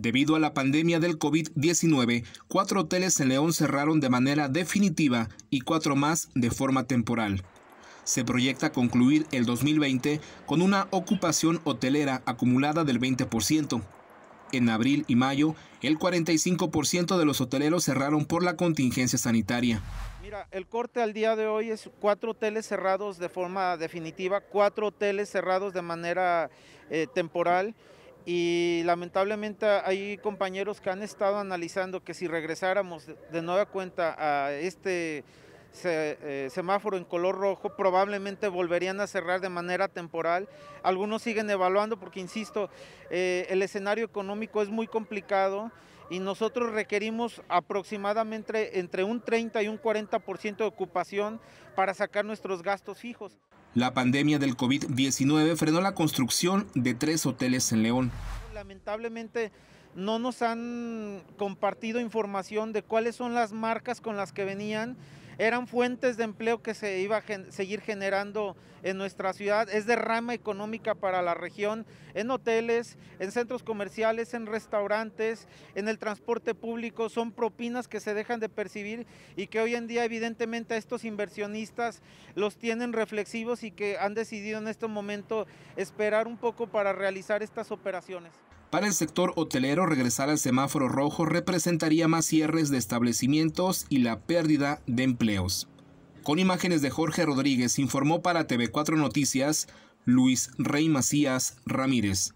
Debido a la pandemia del COVID-19, cuatro hoteles en León cerraron de manera definitiva y cuatro más de forma temporal. Se proyecta concluir el 2020 con una ocupación hotelera acumulada del 20%. En abril y mayo, el 45% de los hoteleros cerraron por la contingencia sanitaria. Mira, el corte al día de hoy es cuatro hoteles cerrados de forma definitiva, cuatro hoteles cerrados de manera eh, temporal y lamentablemente hay compañeros que han estado analizando que si regresáramos de nueva cuenta a este eh, semáforo en color rojo, probablemente volverían a cerrar de manera temporal. Algunos siguen evaluando porque, insisto, eh, el escenario económico es muy complicado y nosotros requerimos aproximadamente entre un 30 y un 40% de ocupación para sacar nuestros gastos fijos. La pandemia del COVID-19 frenó la construcción de tres hoteles en León. Lamentablemente no nos han compartido información de cuáles son las marcas con las que venían eran fuentes de empleo que se iba a seguir generando en nuestra ciudad, es derrama económica para la región, en hoteles, en centros comerciales, en restaurantes, en el transporte público, son propinas que se dejan de percibir y que hoy en día evidentemente a estos inversionistas los tienen reflexivos y que han decidido en este momento esperar un poco para realizar estas operaciones. Para el sector hotelero, regresar al semáforo rojo representaría más cierres de establecimientos y la pérdida de empleo. Con imágenes de Jorge Rodríguez informó para TV4 Noticias Luis Rey Macías Ramírez.